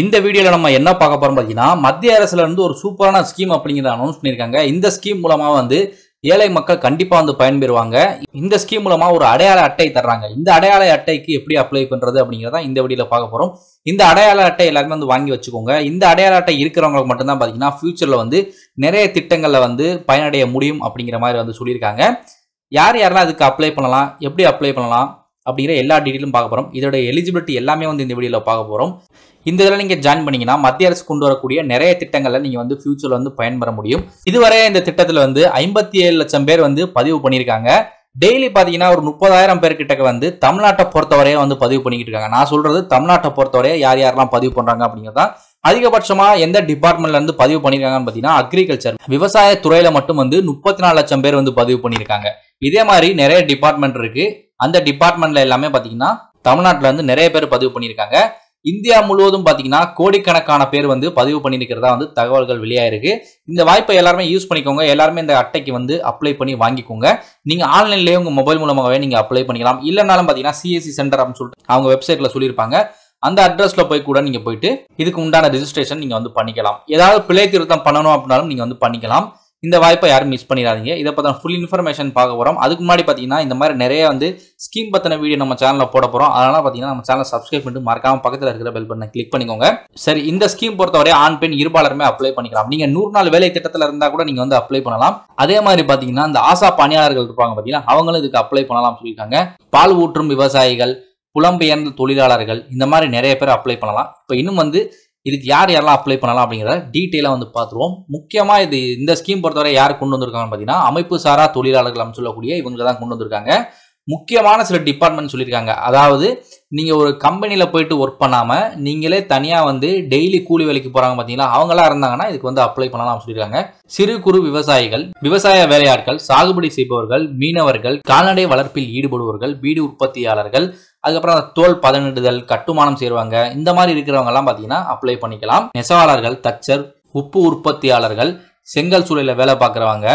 இந்த வீடியோவில் நம்ம என்ன பார்க்க போகிறோம் பார்த்தீங்கன்னா மத்திய அரசுலேருந்து ஒரு சூப்பரான ஸ்கீம் அப்படிங்கிறத அனௌன்ஸ் பண்ணியிருக்காங்க இந்த ஸ்கீம் மூலமாக வந்து ஏழை மக்கள் கண்டிப்பாக வந்து பயன்பெறுவாங்க இந்த ஸ்கீம் மூலமாக ஒரு அடையாள அட்டை தர்றாங்க இந்த அடையாள அட்டைக்கு எப்படி அப்ளை பண்ணுறது அப்படிங்கிறத இந்த வீடியோவில் பார்க்க போகிறோம் இந்த அடையாள அட்டை எல்லாருமே வந்து வாங்கி வச்சுக்கோங்க இந்த அடையாள அட்டை இருக்கிறவங்களுக்கு மட்டும்தான் பார்த்தீங்கன்னா ஃபியூச்சரில் வந்து நிறைய திட்டங்களில் வந்து பயனடைய முடியும் அப்படிங்கிற மாதிரி வந்து சொல்லியிருக்காங்க யார் யாரெல்லாம் அதுக்கு அப்ளை பண்ணலாம் எப்படி அப்ளை பண்ணலாம் அப்படிங்கிற எல்லா டீட்டெயிலும் பார்க்க போகிறோம் இதோட எலிஜிபிலிட்டி எல்லாமே வந்து இந்த வீடியோவில் பார்க்க போகிறோம் இந்த இதில் நீங்கள் ஜாயின் பண்ணிங்கன்னா மத்திய அரசு கொண்டு வரக்கூடிய நிறைய திட்டங்களை நீங்கள் வந்து ஃபியூச்சரில் வந்து பயன்பெற முடியும் இதுவரை இந்த திட்டத்தில் வந்து ஐம்பத்தி ஏழு லட்சம் பேர் வந்து பதிவு பண்ணியிருக்காங்க டெய்லி பார்த்தீங்கன்னா ஒரு முப்பதாயிரம் பேர்கிட்ட வந்து தமிழ்நாட்டை பொறுத்தவரையே வந்து பதிவு பண்ணிக்கிட்டு இருக்காங்க நான் சொல்கிறது தமிழ்நாட்டை பொறுத்தவரையே யார் யாரெல்லாம் பதிவு பண்ணுறாங்க தான் அதிகபட்சமாக எந்த டிபார்ட்மெண்ட்லேருந்து பதிவு பண்ணியிருக்காங்கன்னு பார்த்தீங்கன்னா அக்ரிகல்ச்சர் விவசாய துறையில் மட்டும் வந்து முப்பத்தி நாலு லட்சம் பேர் வந்து பதிவு பண்ணியிருக்காங்க இதே மாதிரி நிறைய டிபார்ட்மெண்ட் இருக்குது அந்த டிபார்ட்மெண்ட்ல எல்லாமே பார்த்தீங்கன்னா தமிழ்நாட்டில் வந்து நிறைய பேர் பதிவு பண்ணியிருக்காங்க இந்தியா முழுவதும் பார்த்தீங்கன்னா கோடிக்கணக்கான பேர் வந்து பதிவு பண்ணியிருக்கிறதா வந்து தகவல்கள் வெளியாயிருக்கு இந்த வாய்ப்பை எல்லாருமே யூஸ் பண்ணிக்கோங்க எல்லாருமே இந்த அட்டைக்கு வந்து அப்ளை பண்ணி வாங்கிக்கோங்க நீங்கள் ஆன்லைன்லேயே உங்கள் மொபைல் மூலமாகவே நீங்கள் அப்ளை பண்ணிக்கலாம் இல்லைனாலும் பார்த்தீங்கன்னா சிஎஸ்சி சென்டர் அப்படின்னு சொல்லிட்டு அவங்க வெப்சைட்டில் சொல்லியிருப்பாங்க அந்த அட்ரஸில் போய் கூட நீங்கள் போயிட்டு இதுக்கு உண்டான ரிஜிஸ்ட்ரேஷன் நீங்கள் வந்து பண்ணிக்கலாம் ஏதாவது பிழை திருத்தம் பண்ணணும் அப்படின்னாலும் நீங்கள் வந்து பண்ணிக்கலாம் இந்த வாய்ப்பை யாரும் மிஸ் பண்ணிடாதீங்க இதை பற்றின ஃபுல் இன்ஃபர்மேஷன் பார்க்க போகிறோம் அதுக்கு முன்னாடி பார்த்தீங்கன்னா இந்த மாதிரி நிறைய வந்து ஸ்கீம் பற்றின வீடியோ நம்ம சேனலில் போட போகிறோம் அதனால் பார்த்தீங்கன்னா நம்ம சேனல் சப்ஸ்கிரைப் பண்ணிட்டு மறக்காமல் பக்கத்தில் இருக்கிற பெல் பண்ண கிளிக் பண்ணிக்கோங்க சரி இந்த ஸ்கீம் பொறுத்தவரை ஆண் பெண் இருபாலருமே அப்ளை பண்ணிக்கலாம் நீங்கள் நூறு நாள் வேலை திட்டத்தில் இருந்தால் கூட நீங்கள் வந்து அப்ளை பண்ணலாம் அதே மாதிரி பார்த்தீங்கன்னா இந்த ஆசா பணியாளர்கள் இருப்பாங்க பார்த்தீங்கன்னா அவங்களும் இதுக்கு அப்ளை பண்ணலாம் சொல்லியிருக்காங்க பால் ஊற்றும் விவசாயிகள் புலம்பெயர்ந்த தொழிலாளர்கள் இந்த மாதிரி நிறைய பேர் அப்ளை பண்ணலாம் இப்போ இன்னும் வந்து இதுக்கு யார் யாரெல்லாம் அப்ளை பண்ணலாம் அப்படிங்கிறத டீட்டெயிலாக வந்து பார்த்துருவோம் முக்கியமாக இது இந்த ஸ்கீம் பொறுத்தவரை யார் கொண்டு வந்திருக்காங்கன்னு பார்த்தீங்கன்னா அமைப்பு சாரா தொழிலாளர்கள் சொல்லக்கூடிய இவங்களை தான் கொண்டு வந்திருக்காங்க முக்கியமான சில டிபார்ட்மெண்ட் சொல்லியிருக்காங்க அதாவது நீங்கள் ஒரு கம்பெனியில் போயிட்டு ஒர்க் பண்ணாமல் நீங்களே தனியாக வந்து டெய்லி கூலி வேலைக்கு போகிறாங்க பார்த்தீங்களா அவங்களாம் இருந்தாங்கன்னா இதுக்கு வந்து அப்ளை பண்ணலாம் சொல்லியிருக்காங்க சிறு குறு விவசாயிகள் விவசாய வேலையாட்கள் சாகுபடி செய்பவர்கள் மீனவர்கள் கால்நடை வளர்ப்பில் ஈடுபடுபவர்கள் வீடு உற்பத்தியாளர்கள் அதுக்கப்புறம் தோல் பதனிடுதல் கட்டுமானம் செய்வாங்க இந்த மாதிரி இருக்கிறவங்கலாம் பார்த்தீங்கன்னா அப்ளை பண்ணிக்கலாம் நெசவாளர்கள் தச்சர் உப்பு உற்பத்தியாளர்கள் செங்கல் சூழலில் வேலை பார்க்குறவங்க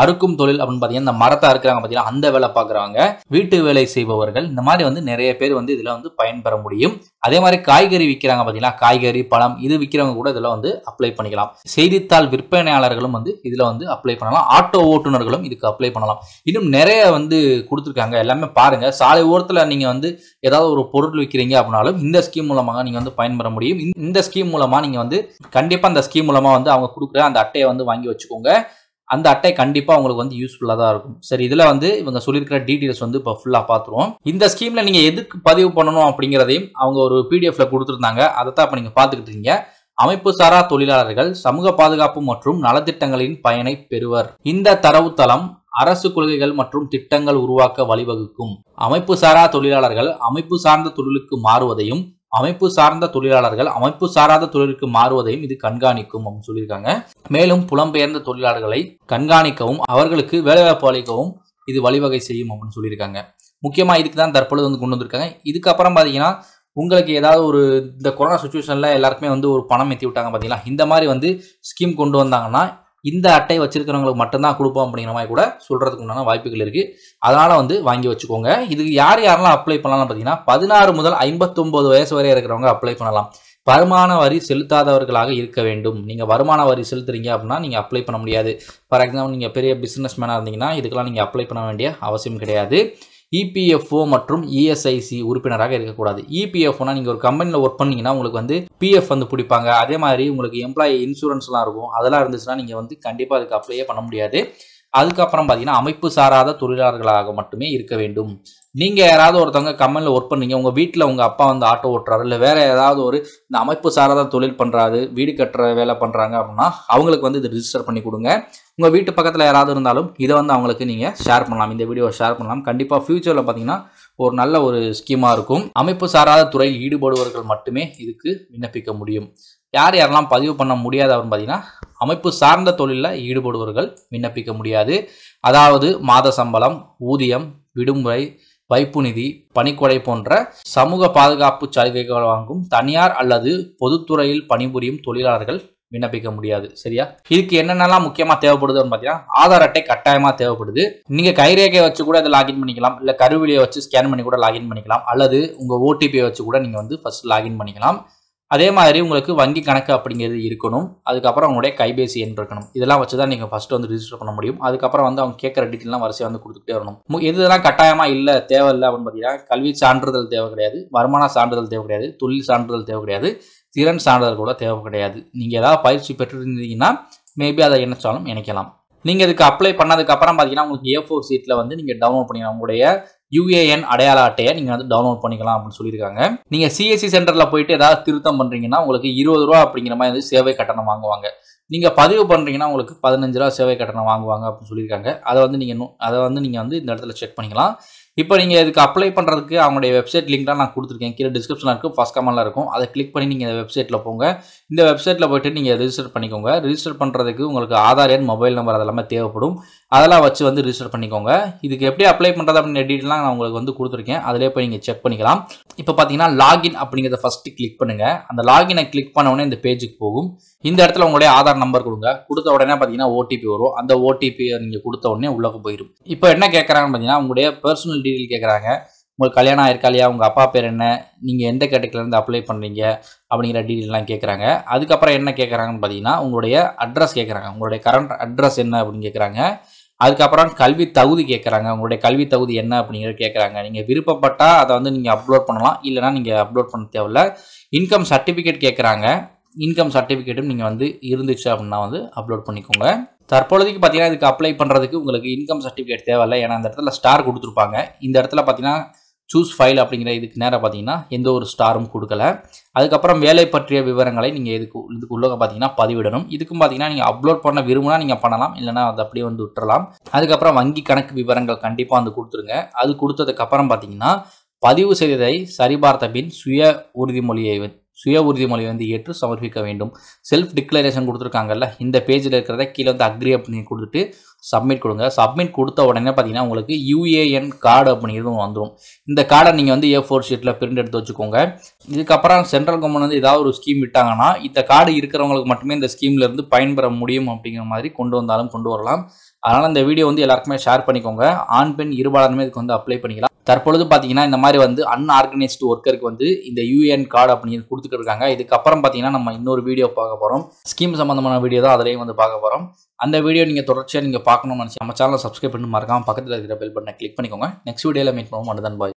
அறுக்கும் தொழில் அப்படின்னு பார்த்தீங்கன்னா இந்த மரத்தை அறுக்கிறாங்க பார்த்தீங்கன்னா அந்த வேலை பார்க்குறாங்க வீட்டு வேலை செய்பவர்கள் இந்த மாதிரி வந்து நிறைய பேர் வந்து இதில் வந்து பயன்பெற முடியும் அதே மாதிரி காய்கறி விற்கிறாங்க பார்த்தீங்கன்னா காய்கறி பழம் இது விற்கிறவங்க கூட இதில் வந்து அப்ளை பண்ணிக்கலாம் செய்தித்தாள் விற்பனையாளர்களும் வந்து இதில் வந்து அப்ளை பண்ணலாம் ஆட்டோ ஓட்டுநர்களும் இதுக்கு அப்ளை பண்ணலாம் இன்னும் நிறைய வந்து கொடுத்துருக்காங்க எல்லாமே பாருங்கள் சாலை ஓரத்தில் நீங்கள் வந்து ஏதாவது ஒரு பொருள் விற்கிறீங்க அப்படின்னாலும் இந்த ஸ்கீம் மூலமாக நீங்கள் வந்து பயன்பெற முடியும் இந்த ஸ்கீம் மூலமாக நீங்கள் வந்து கண்டிப்பாக அந்த ஸ்கீம் மூலமாக வந்து அவங்க கொடுக்குற அந்த அட்டையை வந்து வாங்கி வச்சுக்கோங்க அந்த அட்டை கண்டிப்பாக உங்களுக்கு வந்து யூஸ்ஃபுல்லாக தான் இருக்கும் சரி இதில் வந்து இவங்க சொல்லியிருக்கிற டீட்டெயில்ஸ் வந்து இப்போ ஃபுல்லாக பார்த்துருவோம் இந்த ஸ்கீமில் நீங்கள் எதுக்கு பதிவு பண்ணணும் அப்படிங்கிறதையும் அவங்க ஒரு பிடிஎஃப்ல கொடுத்துருந்தாங்க அதை தான் இப்போ நீங்கள் பார்த்துக்கிட்டு இருக்கீங்க அமைப்பு சாரா தொழிலாளர்கள் சமூக பாதுகாப்பு மற்றும் நலத்திட்டங்களின் பயனை பெறுவர் இந்த தரவுத்தளம் அரசு கொள்கைகள் மற்றும் திட்டங்கள் உருவாக்க வழிவகுக்கும் அமைப்பு சாரா தொழிலாளர்கள் அமைப்பு சார்ந்த தொழிலுக்கு மாறுவதையும் அமைப்பு சார்ந்த தொழிலாளர்கள் அமைப்பு சாராத தொழிலுக்கு மாறுவதையும் இது கண்காணிக்கும் அப்படின்னு சொல்லியிருக்காங்க மேலும் புலம்பெயர்ந்த தொழிலாளர்களை கண்காணிக்கவும் அவர்களுக்கு வேலைவாய்ப்பு அளிக்கவும் இது வழிவகை செய்யும் அப்படின்னு சொல்லியிருக்காங்க முக்கியமாக இதுக்கு தான் தற்பொழுது வந்து கொண்டு வந்திருக்காங்க இதுக்கப்புறம் பார்த்தீங்கன்னா உங்களுக்கு ஏதாவது ஒரு இந்த கொரோனா சுச்சுவேஷனில் எல்லாருக்குமே வந்து ஒரு பணம் எத்தி விட்டாங்க பார்த்தீங்களா இந்த மாதிரி வந்து ஸ்கீம் கொண்டு வந்தாங்கன்னா இந்த அட்டை வச்சிருக்கிறவங்களுக்கு மட்டும்தான் கொடுப்போம் அப்படிங்கிற மாதிரி கூட சொல்கிறதுக்கு உண்டான வாய்ப்புகள் இருக்குது அதனால் வந்து வாங்கி வச்சுக்கோங்க இதுக்கு யார் யாரெல்லாம் அப்ளை பண்ணலாம்னு பார்த்தீங்கன்னா பதினாறு முதல் ஐம்பத்தொம்போது வயசு வரை இருக்கிறவங்க அப்ளை பண்ணலாம் வருமான வரி செலுத்தாதவர்களாக இருக்க வேண்டும் நீங்கள் வருமான வரி செலுத்துறீங்க அப்படின்னா நீங்கள் அப்ளை பண்ண முடியாது ஃபார் எக்ஸாம்பிள் நீங்கள் பெரிய பிஸ்னஸ் மேனாக இருந்தீங்கன்னா இதுக்கெல்லாம் நீங்கள் அப்ளை பண்ண வேண்டிய அவசியம் கிடையாது இபிஎஃப்ஓ e மற்றும் இஎஸ்ஐசி e உறுப்பினராக இருக்கக்கூடாது இபிஎஃப்னா e நீங்கள் ஒரு கம்பெனியில் ஒர்க் பண்ணீங்கன்னா உங்களுக்கு வந்து பிஎஃப் வந்து பிடிப்பாங்க அதே மாதிரி உங்களுக்கு எம்ப்ளாயி இன்சூரன்ஸ்லாம் இருக்கும் அதெல்லாம் இருந்துச்சுன்னா நீங்கள் வந்து கண்டிப்பாக அதுக்கு அப்ளையே பண்ண முடியாது அதுக்கப்புறம் பார்த்தீங்கன்னா அமைப்பு சாராத தொழிலாளர்களாக மட்டுமே இருக்க வேண்டும் நீங்கள் யாராவது ஒருத்தவங்க கம்பெனியில் ஒர்க் பண்ணீங்க உங்கள் வீட்டில் உங்கள் அப்பா வந்து ஆட்டோ ஓட்டுறாரு இல்லை வேறு ஏதாவது ஒரு இந்த அமைப்பு சாராத தொழில் பண்ணுறாரு வீடு கட்டுற வேலை பண்ணுறாங்க அப்படின்னா அவங்களுக்கு வந்து இது ரிஜிஸ்டர் பண்ணி கொடுங்க உங்கள் வீட்டு பக்கத்தில் யாராவது இருந்தாலும் இதை வந்து அவங்களுக்கு நீங்கள் ஷேர் பண்ணலாம் இந்த வீடியோவை ஷேர் பண்ணலாம் கண்டிப்பாக ஃப்யூச்சரில் பார்த்தீங்கன்னா ஒரு நல்ல ஒரு ஸ்கீமாக இருக்கும் அமைப்பு சாராத துறையில் ஈடுபடுபவர்கள் மட்டுமே இதுக்கு விண்ணப்பிக்க முடியும் யார் யாரெல்லாம் பதிவு பண்ண முடியாதவர்னு பார்த்தீங்கன்னா அமைப்பு சார்ந்த தொழிலில் ஈடுபடுபவர்கள் விண்ணப்பிக்க முடியாது அதாவது மாத சம்பளம் ஊதியம் விடுமுறை வைப்பு நிதி பணிக்கொடை போன்ற சமூக பாதுகாப்பு சலுகைகள் வாங்கும் தனியார் அல்லது பொதுத்துறையில் பணிபுரியும் தொழிலாளர்கள் விண்ணப்பிக்க முடியாது சரியா இதுக்கு என்னென்னலாம் முக்கியமாக தேவைப்படுதுன்னு பார்த்தீங்கன்னா ஆதார் அட்டை கட்டாயமாக தேவைப்படுது நீங்கள் கைரேகையை வச்சு கூட இதை லாகின் பண்ணிக்கலாம் இல்லை கருவிலியை வச்சு ஸ்கேன் பண்ணி கூட லாகின் பண்ணிக்கலாம் அல்லது உங்கள் ஓடிபியை வச்சு கூட நீங்கள் வந்து ஃபஸ்ட் லாகின் பண்ணிக்கலாம் அதே மாதிரி உங்களுக்கு வங்கி கணக்கு அப்படிங்கிறது இருக்கணும் அதுக்கப்புறம் அவங்களுடைய கைபேசி எண் இருக்கணும் இதெல்லாம் வச்சு தான் நீங்கள் ஃபஸ்ட்டு வந்து ரிஜிஸ்டர் பண்ண முடியும் அதுக்கப்புறம் வந்து அவங்க கேட்குற டீட்டெயிலாம் வரிசையாக வந்து கொடுத்துட்டே வரணும் இதெல்லாம் கட்டாயமாக இல்லை தேவை இல்லை அப்படின்னு பார்த்தீங்கன்னா கல்வி சான்றிதழ் தேவை கிடையாது வருமான சான்றிதழ் தேவை கிடையாது தொழில் சான்றிதழ் தேவை கிடையாது திறன் சான்றிதழ் கூட தேவை கிடையாது நீங்கள் ஏதாவது பயிற்சி பெற்றிருந்தீங்கன்னா மேபி அதை இணைச்சாலும் இணைக்கலாம் நீங்கள் இதுக்கு அப்ளை பண்ணதுக்கப்புறம் பார்த்தீங்கன்னா உங்களுக்கு ஏ ஃபோர் சீட்டில் வந்து நீங்கள் டவுன்லோட் பண்ணிக்கலாம் உங்களுடைய யூஏஎன் அடையாள அட்டையை நீங்கள் வந்து டவுன்லோட் பண்ணிக்கலாம் அப்படின்னு சொல்லியிருக்காங்க நீங்கள் சிஎஸ்சி சென்டரில் போயிட்டு ஏதாவது திருத்தம் பண்ணுறீங்கன்னா உங்களுக்கு இருபது ரூபா அப்படிங்கிற மாதிரி வந்து சேவை கட்டணம் வாங்குவாங்க நீங்கள் பதிவு பண்ணுறீங்கன்னா உங்களுக்கு பதினஞ்சு ரூபா சேவை கட்டணம் வாங்குவாங்க அப்படின்னு சொல்லியிருக்காங்க அதை வந்து நீங்கள் அதை வந்து நீங்கள் வந்து இந்த இடத்துல செக் பண்ணிக்கலாம் இப்போ நீங்கள் இதுக்கு அப்ளை பண்ணுறதுக்கு அவங்களுடைய வெப்சைட் லிங்க்லாம் நான் கொடுத்துருக்கேன் கீழே டிஸ்கிரிப்ஷனில் இருக்கும் ஃபஸ்ட் கமெண்ட்டில் இருக்கும் அதை கிளிக் பண்ணி நீங்கள் இந்த வெப்சைட்டில் போங்க இந்த வெப்சைட்டில் போய்ட்டு நீங்கள் ரிஜிஸ்டர் பண்ணிக்கோங்க ரிஜிஸ்டர் பண்ணுறதுக்கு உங்களுக்கு ஆதார் எண் மொபைல் நம்பர் அதெல்லாமே தேவைப்படும் அதெல்லாம் வச்சு வந்து ரிஜிஸ்டர் பண்ணிக்கோங்க இதுக்கு எப்படி அப்ளை பண்ணுறது அப்படின்னு டீட்டெயிலாம் நான் உங்களுக்கு வந்து கொடுத்துருக்கேன் அதிலே போய் நீங்கள் செக் பண்ணிக்கலாம் இப்போ பார்த்தீங்கன்னா லாகின் அப்படிங்கிறத ஃபஸ்ட்டு கிளிக் பண்ணுங்கள் அந்த லாகினை கிளிக் பண்ண இந்த பேஜுக்கு போகும் இந்த இடத்துல உங்களுடைய ஆதார் நம்பர் கொடுங்க கொடுத்த உடனே பார்த்தீங்கன்னா ஓடிபி வரும் அந்த ஓடிபியை நீங்கள் கொடுத்த உடனே உள்ளே போயிடும் இப்போ என்ன கேட்குறாங்கன்னு பார்த்தீங்கன்னா உங்களுடைய பர்சனல் பர்சனல் டீட்டெயில் கேட்குறாங்க உங்களுக்கு கல்யாணம் ஆயிருக்கா இல்லையா உங்கள் அப்பா பேர் என்ன நீங்கள் எந்த கேட்டகரியிலேருந்து அப்ளை பண்ணுறீங்க அப்படிங்கிற டீட்டெயிலாம் கேட்குறாங்க அதுக்கப்புறம் என்ன கேட்குறாங்கன்னு பார்த்தீங்கன்னா உங்களுடைய அட்ரஸ் கேட்குறாங்க உங்களுடைய கரண்ட் அட்ரஸ் என்ன அப்படின்னு கேட்குறாங்க அதுக்கப்புறம் கல்வி தகுதி கேட்குறாங்க உங்களுடைய கல்வி தகுதி என்ன அப்படிங்கிறத கேட்குறாங்க நீங்கள் விருப்பப்பட்டால் அதை வந்து நீங்கள் அப்லோட் பண்ணலாம் இல்லைனா நீங்கள் அப்லோட் பண்ண தேவையில்ல இன்கம் சர்டிஃபிகேட் கேட்குறாங்க இன்கம் சர்டிஃபிகேட்டும் நீங்கள் வந்து இருந்துச்சு அப்படின்னா வந்து அப்லோட் பண்ணிக்கோங்க தற்பொழுதுக்கு பார்த்தீங்கன்னா இதுக்கு அப்ளை பண்ணுறதுக்கு உங்களுக்கு இன்கம் சர்டிஃபிகேட் தேவையில்லை ஏன்னா அந்த இடத்துல ஸ்டார் கொடுத்துருப்பாங்க இந்த இடத்துல பார்த்தீங்கன்னா சூஸ் ஃபைல் அப்படிங்கிற இதுக்கு நேராக பார்த்தீங்கன்னா எந்த ஒரு ஸ்டாரும் கொடுக்கல அதுக்கப்புறம் வேலை பற்றிய விவரங்களை நீங்கள் இதுக்கு இதுக்கு உள்ளே பார்த்தீங்கன்னா பதிவிடணும் இதுக்கும் பார்த்தீங்கன்னா நீங்கள் அப்லோட் பண்ண விரும்புனா நீங்கள் பண்ணலாம் இல்லைனா அதை அப்படியே வந்து விட்டுறலாம் அதுக்கப்புறம் வங்கி கணக்கு விவரங்கள் கண்டிப்பாக வந்து கொடுத்துருங்க அது கொடுத்ததுக்கப்புறம் பார்த்தீங்கன்னா பதிவு செய்ததை சரிபார்த்த பின் சுய உறுதிமொழியை சுய உறுதிமொழி வந்து ஏற்று சமர்ப்பிக்க வேண்டும் செல்ஃப் டிக்ளரேஷன் கொடுத்துருக்காங்கல்ல இந்த பேஜில் இருக்கிறத கீழே வந்து அக்ரி அப்படின்னு கொடுத்துட்டு சப்மிட் கொடுங்க சப்மிட் கொடுத்த உடனே பார்த்தீங்கன்னா உங்களுக்கு யூஏஎன் கார்டு அப்படிங்கிறதும் வந்துடும் இந்த கார்டை நீங்கள் வந்து ஏ ஃபோர் ஷீட்டில் பிரிண்ட் எடுத்து வச்சுக்கோங்க இதுக்கப்புறம் சென்ட்ரல் கவர்மெண்ட் வந்து ஏதாவது ஒரு ஸ்கீம் விட்டாங்கன்னா இந்த கார்டு இருக்கிறவங்களுக்கு மட்டுமே இந்த ஸ்கீம்லேருந்து பயன்பெற முடியும் அப்படிங்கிற மாதிரி கொண்டு வந்தாலும் கொண்டு வரலாம் அதனால் இந்த வீடியோ வந்து எல்லாருக்குமே ஷேர் பண்ணிக்கோங்க ஆண் பெண் இருபாலருமே இதுக்கு வந்து அப்ளை பண்ணிக்கலாம் தற்பொழுது பார்த்தீங்கன்னா இந்த மாதிரி வந்து அன்ஆர்கனைஸ்டு ஒர்க்கருக்கு வந்து இந்த யூஎன் கார்டு அப்படிங்கிறது கொடுத்துட்டு இருக்காங்க இதுக்கப்புறம் பார்த்தீங்கன்னா நம்ம இன்னொரு வீடியோ பார்க்க போகிறோம் ஸ்கீம் சம்மந்தமான வீடியோ தான் அதுலேயும் வந்து பார்க்க போகிறோம் அந்த வீடியோ நீங்கள் தொடர்ச்சியாக நீங்கள் பார்க்கணும்னு நினச்சி நம்ம சேனலை சப்ஸ்கிரைப் பண்ணி மறக்காமல் பக்கத்தில் இருக்கிற பெல் பட்டனை கிளிக் பண்ணிக்கோங்க நெக்ஸ்ட் வீடியோவில் மீட் பண்ணுவோம் மட்டும் தான் பாய்